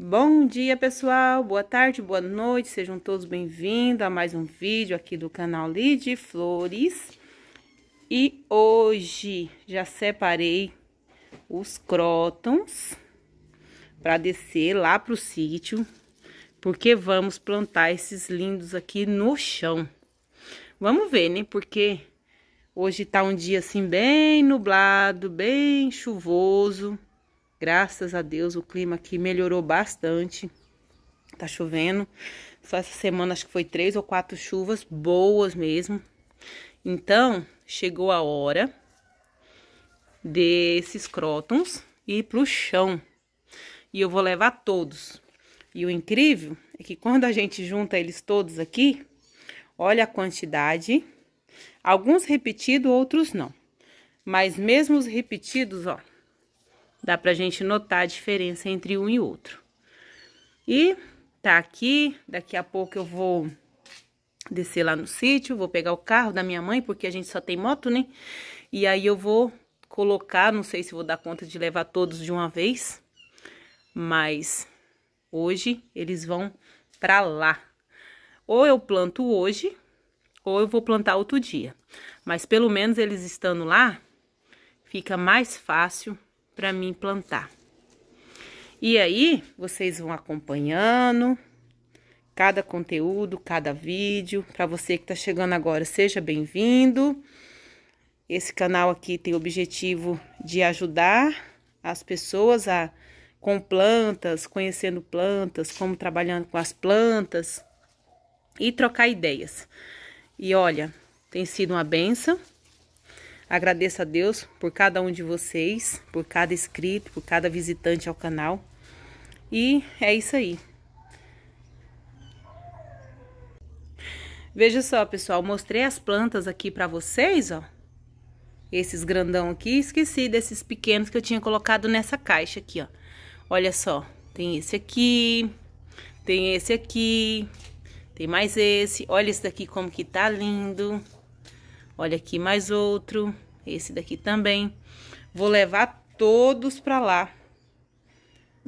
Bom dia, pessoal. Boa tarde, boa noite. Sejam todos bem-vindos a mais um vídeo aqui do canal Lid Flores. E hoje já separei os crótons para descer lá para o sítio, porque vamos plantar esses lindos aqui no chão. Vamos ver, né? Porque hoje tá um dia assim bem nublado, bem chuvoso. Graças a Deus o clima aqui melhorou bastante. Tá chovendo. Só essa semana acho que foi três ou quatro chuvas boas mesmo. Então, chegou a hora desses crótons ir pro chão. E eu vou levar todos. E o incrível é que quando a gente junta eles todos aqui, olha a quantidade. Alguns repetidos, outros não. Mas mesmo os repetidos, ó, Dá pra gente notar a diferença entre um e outro. E tá aqui, daqui a pouco eu vou descer lá no sítio, vou pegar o carro da minha mãe, porque a gente só tem moto, né? E aí eu vou colocar, não sei se vou dar conta de levar todos de uma vez, mas hoje eles vão pra lá. Ou eu planto hoje, ou eu vou plantar outro dia. Mas pelo menos eles estando lá, fica mais fácil para mim plantar. E aí, vocês vão acompanhando cada conteúdo, cada vídeo. Para você que está chegando agora, seja bem-vindo. Esse canal aqui tem o objetivo de ajudar as pessoas a com plantas, conhecendo plantas, como trabalhando com as plantas e trocar ideias. E olha, tem sido uma benção Agradeço a Deus por cada um de vocês, por cada inscrito, por cada visitante ao canal. E é isso aí. Veja só, pessoal, mostrei as plantas aqui para vocês, ó. Esses grandão aqui, esqueci desses pequenos que eu tinha colocado nessa caixa aqui, ó. Olha só, tem esse aqui, tem esse aqui, tem mais esse. Olha esse daqui como que tá lindo. Olha aqui mais outro. Esse daqui também. Vou levar todos para lá.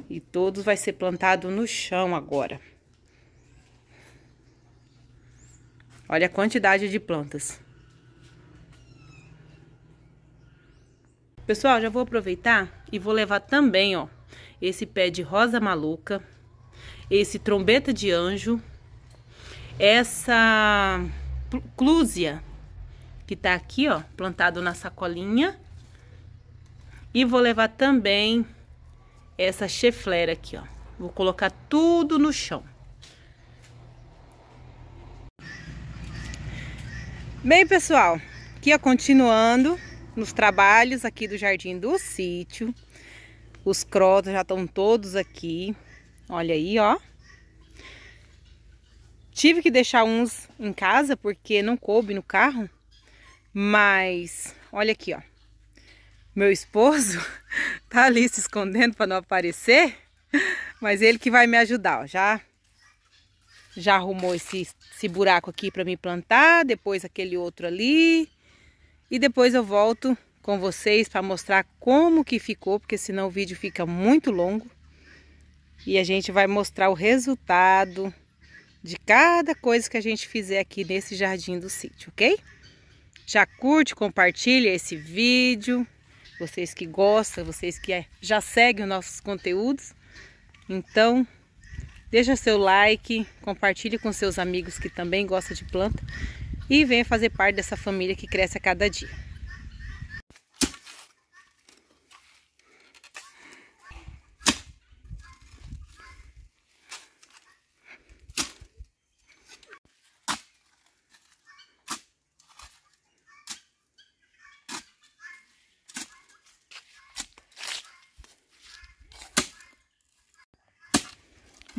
E todos vai ser plantado no chão agora. Olha a quantidade de plantas. Pessoal, já vou aproveitar e vou levar também, ó, esse pé de rosa maluca, esse trombeta de anjo, essa clúzia que tá aqui, ó, plantado na sacolinha. E vou levar também essa chefleira aqui, ó. Vou colocar tudo no chão. Bem, pessoal, aqui ó, continuando nos trabalhos aqui do Jardim do Sítio. Os crotos já estão todos aqui. Olha aí, ó. Tive que deixar uns em casa porque não coube no carro. Mas olha aqui, ó. Meu esposo tá ali se escondendo para não aparecer, mas ele que vai me ajudar, ó. Já já arrumou esse, esse buraco aqui para me plantar, depois aquele outro ali. E depois eu volto com vocês para mostrar como que ficou, porque senão o vídeo fica muito longo. E a gente vai mostrar o resultado de cada coisa que a gente fizer aqui nesse jardim do sítio, ok? Já curte, compartilha esse vídeo. Vocês que gostam, vocês que eh, já seguem os nossos conteúdos. Então, deixa seu like, compartilhe com seus amigos que também gostam de planta e venha fazer parte dessa família que cresce a cada dia.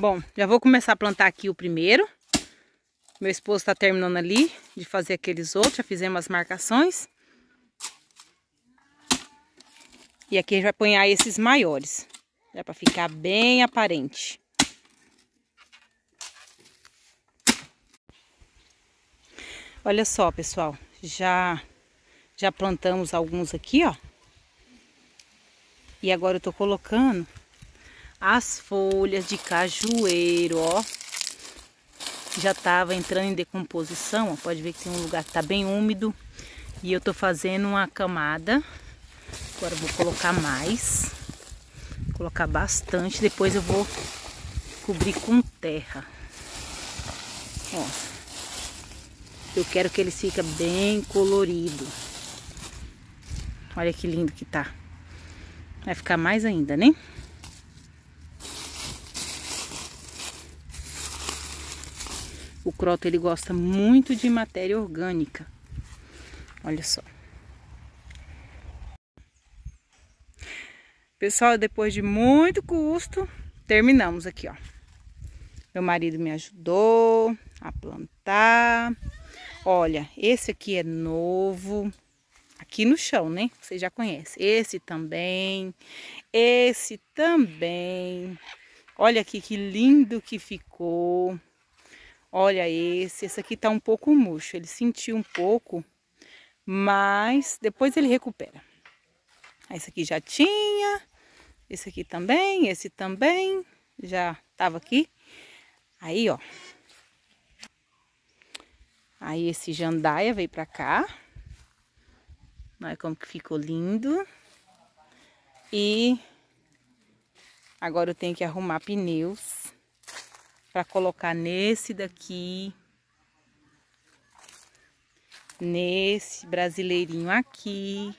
Bom, já vou começar a plantar aqui o primeiro. Meu esposo está terminando ali de fazer aqueles outros, já fizemos as marcações. E aqui a gente vai apanhar esses maiores, já para ficar bem aparente. Olha só, pessoal, já já plantamos alguns aqui, ó. E agora eu tô colocando as folhas de cajueiro, ó. Já tava entrando em decomposição, ó. Pode ver que tem um lugar que tá bem úmido. E eu tô fazendo uma camada. Agora vou colocar mais. Vou colocar bastante. Depois eu vou cobrir com terra. Ó. Eu quero que ele fique bem colorido. Olha que lindo que tá. Vai ficar mais ainda, né? O croto ele gosta muito de matéria orgânica. Olha só. Pessoal, depois de muito custo, terminamos aqui, ó. Meu marido me ajudou a plantar. Olha, esse aqui é novo. Aqui no chão, né? Você já conhece. Esse também. Esse também. Olha aqui que lindo que ficou. Olha esse, esse aqui tá um pouco murcho, ele sentiu um pouco, mas depois ele recupera. Ah, esse aqui já tinha, esse aqui também, esse também, já tava aqui. Aí, ó. Aí esse jandaia veio pra cá. Olha como que ficou lindo. E agora eu tenho que arrumar pneus para colocar nesse daqui, nesse brasileirinho aqui,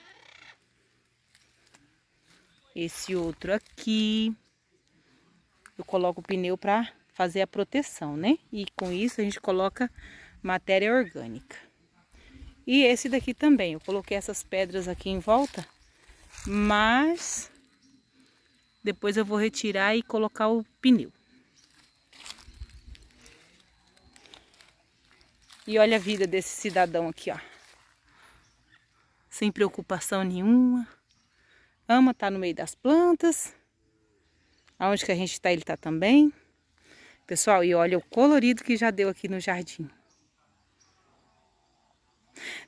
esse outro aqui. Eu coloco o pneu para fazer a proteção, né? E com isso a gente coloca matéria orgânica. E esse daqui também, eu coloquei essas pedras aqui em volta, mas depois eu vou retirar e colocar o pneu. E olha a vida desse cidadão aqui, ó. Sem preocupação nenhuma. Ama estar tá no meio das plantas. Aonde que a gente está, ele está também. Pessoal, e olha o colorido que já deu aqui no jardim.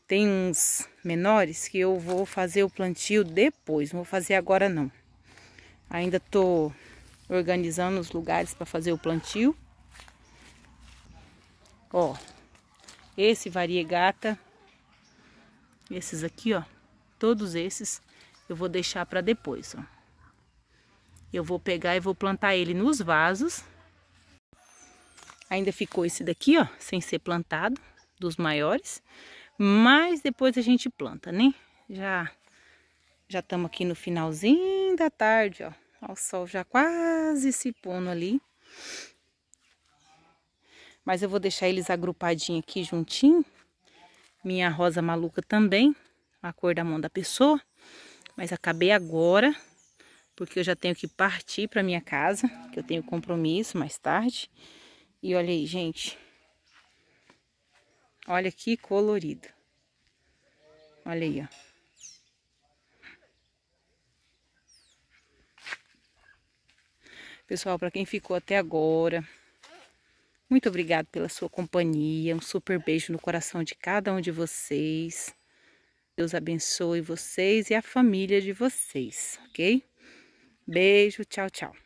Tem uns menores que eu vou fazer o plantio depois, não vou fazer agora não. Ainda tô organizando os lugares para fazer o plantio. Ó, esse variegata, esses aqui, ó, todos esses eu vou deixar para depois, ó. Eu vou pegar e vou plantar ele nos vasos. Ainda ficou esse daqui, ó, sem ser plantado, dos maiores. Mas depois a gente planta, né? Já já estamos aqui no finalzinho da tarde, ó. O sol já quase se pondo ali. Mas eu vou deixar eles agrupadinhos aqui juntinho. Minha rosa maluca também, a cor da mão da pessoa. Mas acabei agora, porque eu já tenho que partir para minha casa, que eu tenho compromisso mais tarde. E olha aí, gente. Olha que colorido. Olha aí, ó. Pessoal, para quem ficou até agora, muito obrigado pela sua companhia. Um super beijo no coração de cada um de vocês. Deus abençoe vocês e a família de vocês, ok? Beijo, tchau, tchau.